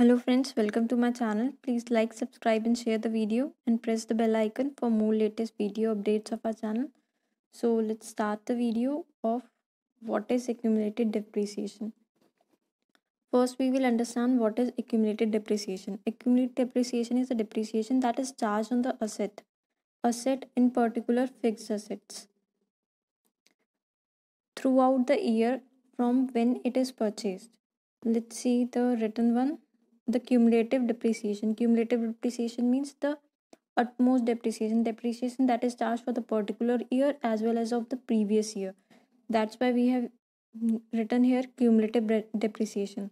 Hello friends, welcome to my channel. Please like, subscribe and share the video and press the bell icon for more latest video updates of our channel. So let's start the video of what is accumulated depreciation. First we will understand what is accumulated depreciation. Accumulated depreciation is the depreciation that is charged on the asset. Asset in particular fixed assets. Throughout the year from when it is purchased. Let's see the written one the cumulative depreciation cumulative depreciation means the utmost depreciation depreciation that is charged for the particular year as well as of the previous year that's why we have written here cumulative depreciation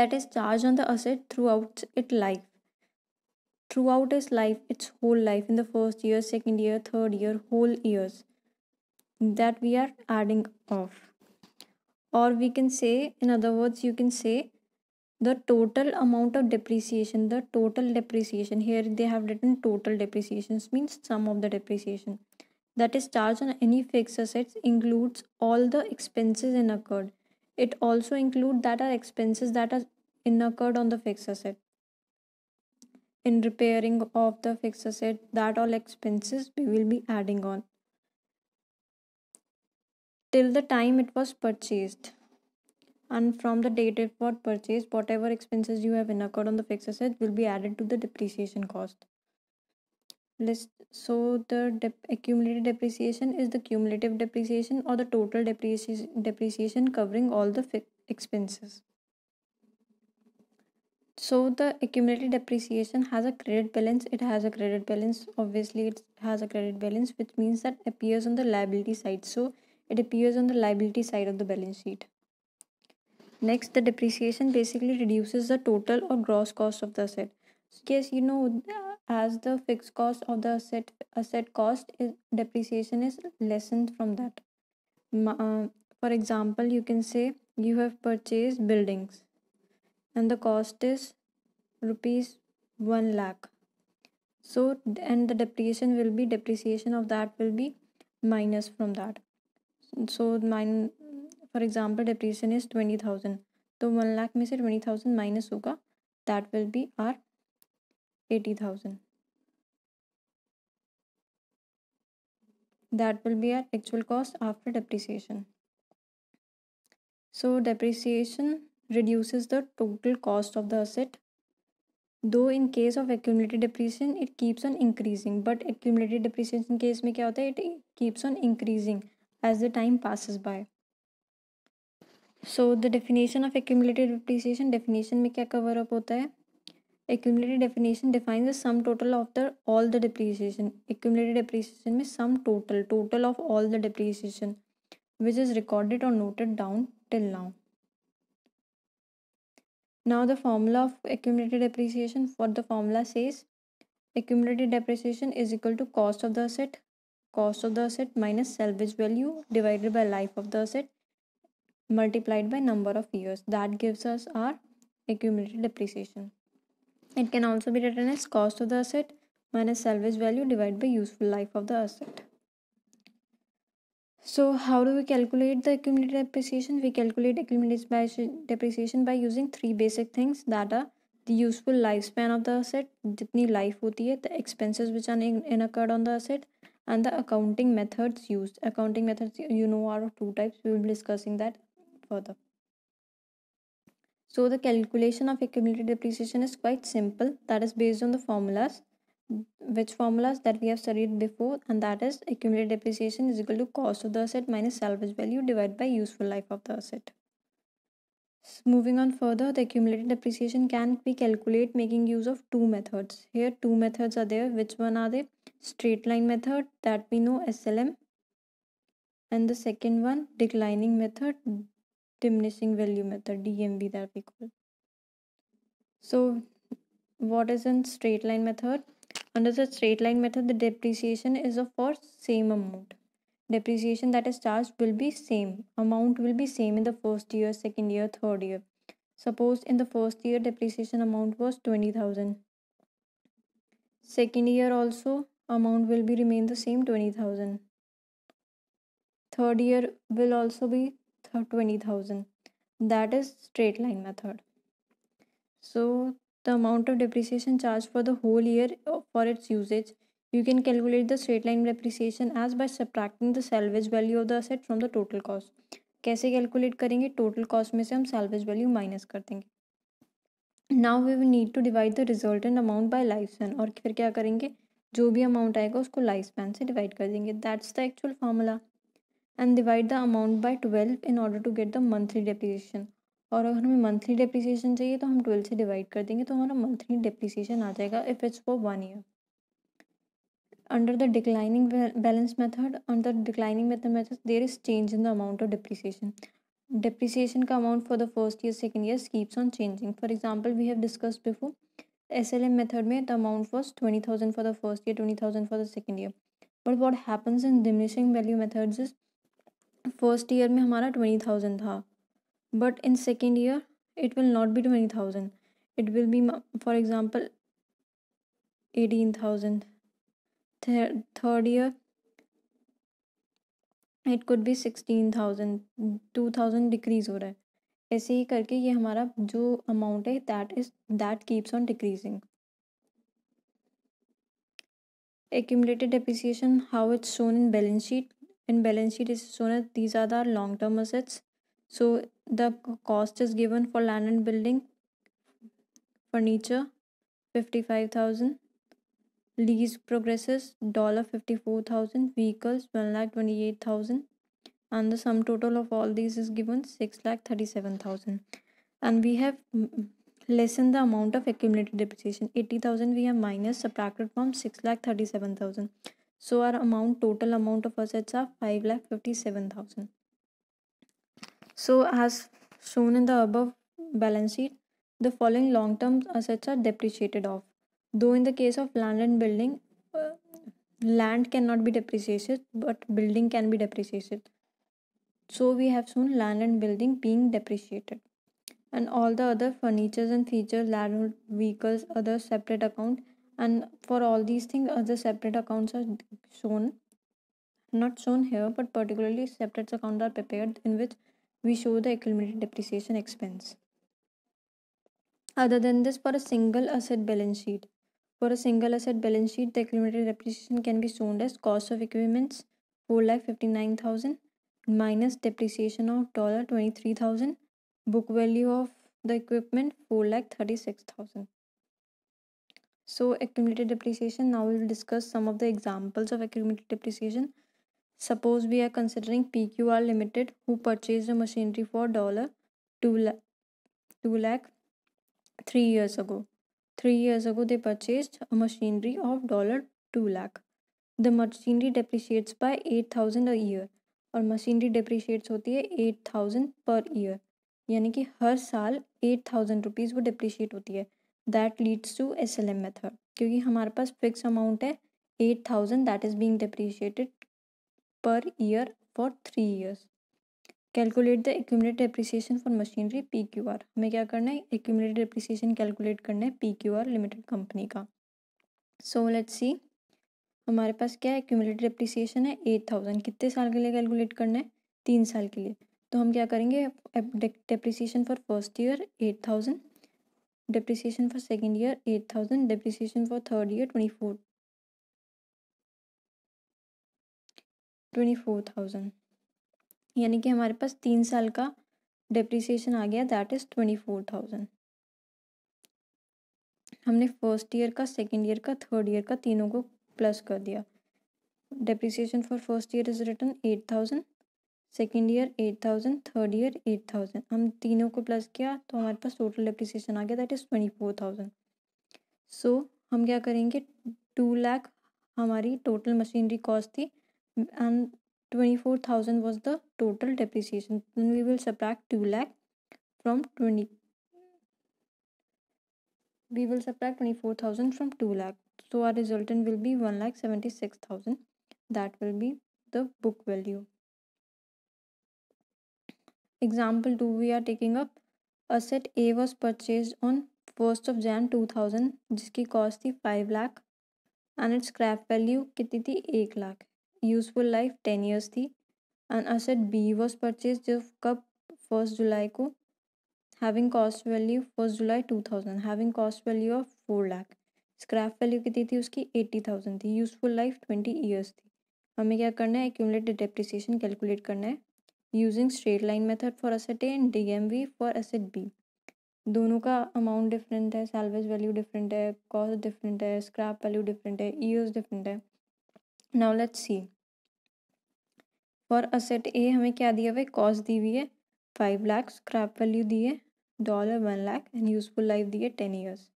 that is charged on the asset throughout its life throughout its life its whole life in the first year second year third year whole years that we are adding off or we can say in other words you can say the total amount of depreciation the total depreciation here they have written total depreciations means sum of the depreciation that is charged on any fixed assets includes all the expenses incurred it also includes that are expenses that are incurred on the fixed asset in repairing of the fixed asset that all expenses we will be adding on till the time it was purchased and from the date of purchase whatever expenses you have incurred on the fixed assets will be added to the depreciation cost list so the accumulated depreciation is the cumulative depreciation or the total depreciation depreciation covering all the expenses so the accumulated depreciation has a credit balance it has a credit balance obviously it has a credit balance which means that appears on the liability side so it appears on the liability side of the balance sheet Next, the depreciation basically reduces the total or gross cost of the asset. Yes, you know, as the fixed cost of the asset asset cost is depreciation is lessened from that. Uh, for example, you can say you have purchased buildings, and the cost is rupees one lakh. So and the depreciation will be depreciation of that will be minus from that. So mine for example depreciation is twenty thousand तो one lakh में से twenty thousand minus होगा that will be our eighty thousand that will be our actual cost after depreciation so depreciation reduce the total cost of the asset though in case of accumulated depreciation it keeps on increasing but accumulated depreciation case में क्या होता है it keeps on increasing as the time passes by so the definition of accumulated depreciation definition में क्या cover up होता है accumulated definition define the sum total of the all the depreciation accumulated depreciation में sum total total of all the depreciation which is recorded और noted down till now now the formula of accumulated depreciation for the formula says accumulated depreciation is equal to cost of the asset cost of the asset minus salvage value divided by life of the asset multiplied by number of years that gives us our accumulated depreciation it can also be written as cost of the asset minus salvage value divided by useful life of the asset so how do we calculate the accumulated depreciation we calculate accumulated depreciation by using three basic things that are the useful lifespan of the asset जितनी life होती है the expenses which are incurred on the asset and the accounting methods used accounting methods you know are of two types we will be discussing that further. So the calculation of accumulated depreciation is quite simple that is based on the formulas which formulas that we have studied before and that is accumulated depreciation is equal to cost of the asset minus salvage value divided by useful life of the asset. Moving on further, the accumulated depreciation can be calculated making use of two methods. Here two methods are there. Which one are they? Straight line method that we know SLM and the second one declining method diminishing value method DMV that we call. So what is in straight line method? Under the straight line method the depreciation is of for same amount. Depreciation that is charged will be same. Amount will be same in the first year, second year, third year. Suppose in the first year depreciation amount was 20,000. Second year also amount will be remain the same 20,000. Third year will also be twenty thousand. that is straight line method so the amount of depreciation charge for the whole year for its usage you can calculate the straight line depreciation as by subtracting the salvage value of the asset from the total cost कैसे calculate करेंगे total cost में से हम salvage value minus कर देंगे now we we need to divide the result and amount by life span और फिर क्या करेंगे जो भी अमाउंट आएगा उसको लाइफ स्पैन से डिवाइड कर देंगे that's the actual formula and divide the amount by twelve in order to get the monthly depreciation और अगर हमें मंथली डेप्रिसिएशन चाहिए तो हम ट्वेल्व से डिवाइड कर देंगे तो हमारा मंथली डेप्रिसिएशन आ जाएगा if it's for one year under the declining balance method under declining method method there is change in the amount of depreciation depreciation का amount for the first year second year keeps on changing for example we have discuss before S L M method में the amount for twenty thousand for the first year twenty thousand for the second year but what happens in diminishing value methods is first year में हमारा twenty thousand था but in second year it will not be twenty thousand it will be for example eighteen thousand third year it could be sixteen thousand two thousand decrease हो रहा है ऐसे ही करके ये हमारा जो अमाउंट है that is that keeps on decreasing accumulated depreciation how it's shown in balance sheet in balance sheet is shown as these are the long term assets so the cost is given for land and building furniture 55000 lease progresses dollar 54000 vehicles 128000 and the sum total of all these is given thirty-seven thousand. and we have lessened the amount of accumulated depreciation 80000 we have minus subtracted from thirty-seven thousand. So our amount total amount of assets are 5 lakh 57,000. So as shown in the above balance sheet, the following long-term assets are depreciated off. Though in the case of land and building, uh, land cannot be depreciated, but building can be depreciated. So we have shown land and building being depreciated. And all the other furnitures and features, land, vehicles, other separate account and for all these things other separate accounts are shown not shown here but particularly separate accounts are prepared in which we show the accumulated depreciation expense other than this for a single asset balance sheet for a single asset balance sheet the accumulated depreciation can be shown as cost of equipments 4,59,000 minus depreciation of dollar 23000 book value of the equipment 4,36,000 So accumulated depreciation, now we will discuss some of the examples of accumulated depreciation. Suppose we are considering PQR Limited who purchased a machinery for dollar 2 lakh, 2 lakh 3 years ago. 3 years ago they purchased a machinery of dollar 2 lakh. The machinery depreciates by 8000 a year और machinery depreciates होती है eight thousand per year यानी कि हर साल eight thousand rupees वो depreciate होती है that leads to S L M method क्योंकि हमारे पास फिक्स अमाउंट है eight thousand that is being depreciated per year for three years calculate the accumulate appreciation for machinery P Q R हमें क्या करना है एक्यूमलेट एप्रिसिएशन कैलकुलेट करना है P Q R limited company का सो लेट्स सी हमारे पास क्या है एक्यूमलेट डिप्रिसिएशन है एट थाउजेंड कितने साल के लिए कैलकुलेट करना है तीन साल के लिए तो हम क्या करेंगे depreciation for first year eight thousand depreciation for second year 8000 depreciation for third year 24 24000 यानी कि हमारे पास तीन साल का डेप्रिसिएशन आ गया that is twenty four thousand हमने फर्स्ट ईयर का सेकेंड ईयर का थर्ड ईयर का तीनों को प्लस कर दिया depreciation for first year is written eight thousand second year eight thousand third year eight thousand हम तीनों को प्लस किया तो हमारे पास टोटल एप्रिसिएशन आ गया that is twenty four thousand so हम क्या करेंगे टू लाख हमारी टोटल मशीनरी कॉस्ट थी and twenty four thousand was the total depreciation we will subtract two lakh from twenty four thousand from two from so are so will be one lakh seventy six thousand that will be the book value Example 2 we are taking up a was purchase on first of Jan two thousand जिसकी cost थी five lakh and its scrap value कितनी थी एक lakh useful life ten years थी and asset B was purchase जो कब first July को having cost value first July two thousand having cost value of four lakh scrap value कितनी थी उसकी एट्टी थाउजेंड थी यूजफुल लाइफ ट्वेंटी ईयर्स थी हमें क्या करना है एक्यूमलेट डिप्रिसिएशन कैलकुलेट करना है using straight line method for asset A and D for asset B दोनों का अमाउंट डिफरेंट है सैलवेज वैल्यू डिफरेंट है कॉस्ट डिफरेंट है स्क्रैप वैल्यू डिफरेंट है ईयर्स डिफरेंट है now let's see for asset A हमें क्या दिया हुआ है कॉस्ट दी हुई है फाइव लैख स्क्रैप वैल्यू दी है dollar one lakh and useful life दी है ten years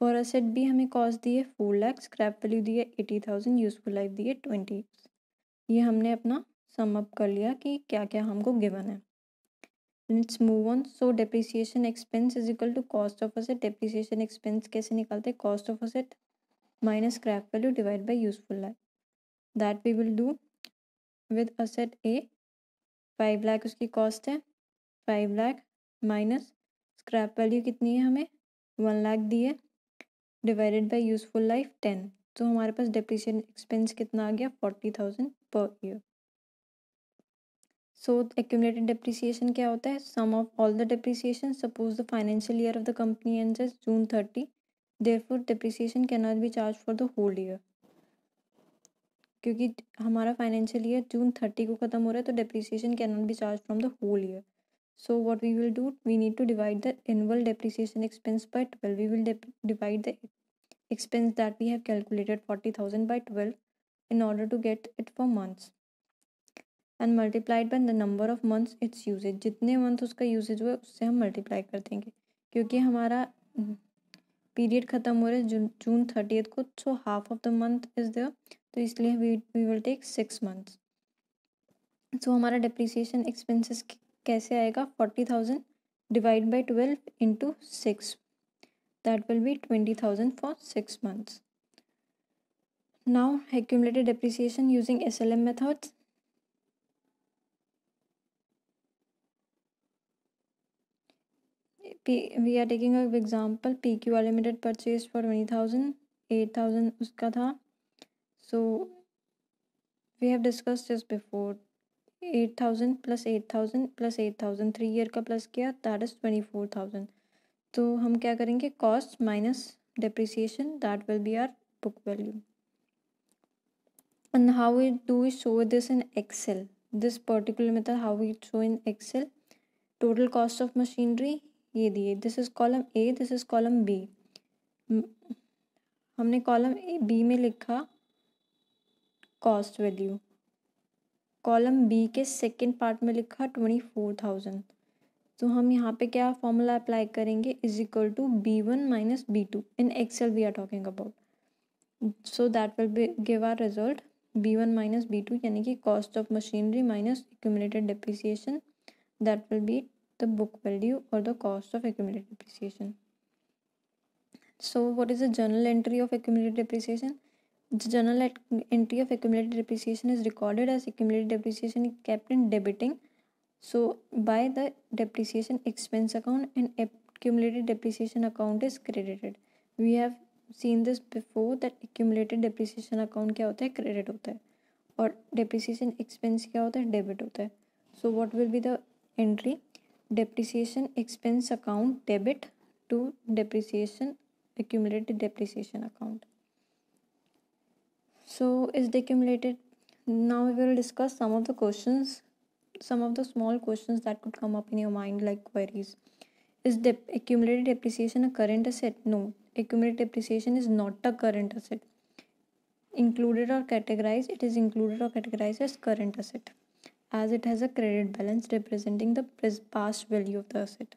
for asset B हमें कॉस्ट दी है फोर लैख स्क्रैप वैल्यू दी है एटी थाउजेंड यूजफुल लाइफ दी है ट्वेंटी ये हमने अपना सम अप कर लिया कि क्या क्या हमको गिवन है let's move on so depreciation expense is equal to cost of asset depreciation expense कैसे निकालते हैं cost of asset minus scrap value divide by useful life that we will do with asset A five lakh उसकी cost है five lakh minus scrap value कितनी है हमें one lakh दी है divided by useful life ten तो हमारे पास डेप्रिसिएशन एक्सपेंस कितना आ गया फोर्टी थाउजेंड पर ईयर सो एक्यूमलेटेड डिप्रिसिएशन क्या होता है sum of all the depreciation suppose the financial year of the company and just June thirty there four depreciation can not be charge for the whole year क्योंकि हमारा financial year जून thirty को ख़त्म हो रहा है तो depreciation can not be charge from the whole year what we will do we need to divide the annual annual expense by twelve we will divide the expense that we have calculated forty thousand by twelve in order to get it for months and multiplied by the number of months its usages जितने month उसका usages हुआ उससे हम multiply कर देंगे क्योंकि हमारा period ख़त्म हो रहा है जून जून थर्टी को so half of the month is there तो इसलिए we we will take six months so हमारा डिप्रिसिएशन एक्सपेंसेस कैसे आएगा forty thousand divide by twelve into six that will be twenty thousand for six months now using S L M methods P we are taking example P Q R limited purchase for twenty thousand eight thousand उसका था so we have discuss this before eight thousand plus eight thousand plus eight thousand three year का plus किया that is twenty four thousand तो हम क्या करेंगे cost minus depreciation that will be our book value and how we do we show this in Excel this particular method how we show in Excel total cost of machinery ये दिए this is column A this is column B हमने column A B में लिखा cost value column B के second part में लिखा twenty four thousand तो हम यहाँ पे क्या फॉर्मूला अप्लाई करेंगे is equal to B one minus B two in Excel we are talking about so that will be give our result B one minus B two यानी कि cost of machinery minus accumulated depreciation that will be the book value or the cost of accumulated depreciation. So, what is the journal entry of accumulated depreciation? The journal entry of accumulated depreciation is recorded as accumulated depreciation kept in debiting. So, by the depreciation expense account and accumulated depreciation account is credited. We have seen this before that accumulated depreciation account kya hota hai credit hota hai और depreciation expense क्या होता है debit होता है. So what will be the entry depreciation expense account debit to depreciation accumulated depreciation account so is the accumulated now we will discuss some of the questions some of the small questions that could come up in your mind like queries is the accumulated depreciation a current asset no accumulated depreciation is not a current asset included or categorized it is included or categorized as current asset as it has a credit balance representing the past value of the asset.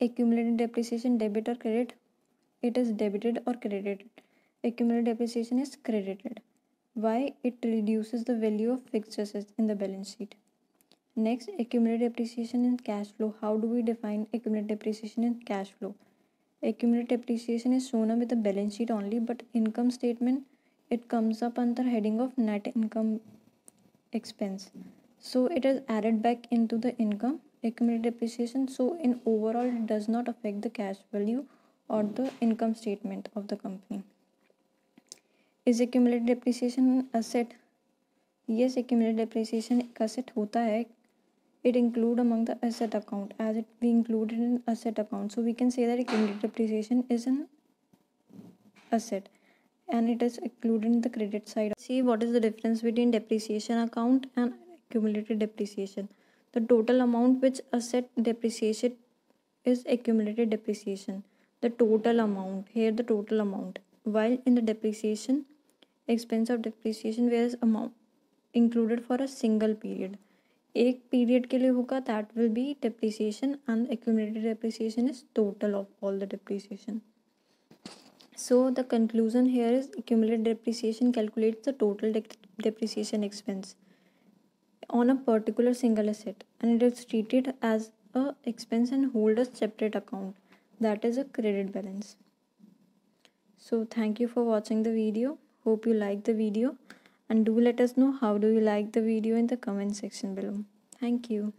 Accumulated depreciation debit or credit? It is debited or credited. Accumulated depreciation is credited. Why? It reduces the value of fixed assets in the balance sheet. Next, accumulated depreciation in cash flow. How do we define accumulated depreciation in cash flow? Accumulated depreciation is shown up with the balance sheet only, but income statement it comes up under heading of net income expense so it is added back into the income accumulated depreciation so in overall it does not affect the cash value or the income statement of the company is accumulated depreciation asset yes accumulated depreciation asset होता है it include among the asset account as it we included in asset account so we can say that accumulated depreciation is an asset and it is included in the credit side. See what is the difference between depreciation account and accumulated depreciation. The total amount which asset depreciated is accumulated depreciation. The total amount here the total amount while in the depreciation expense of depreciation whereas amount included for a single period. एक period के लिए होगा that will be depreciation and accumulated depreciation is total of all the depreciation so the conclusion here is accumulated depreciation calculates the total de depreciation expense on a particular single asset and it is treated as a expense and hold a separate account that is a credit balance. So thank you for watching the video. Hope you like the video and do let us know how do you like the video in the comment section below. Thank you.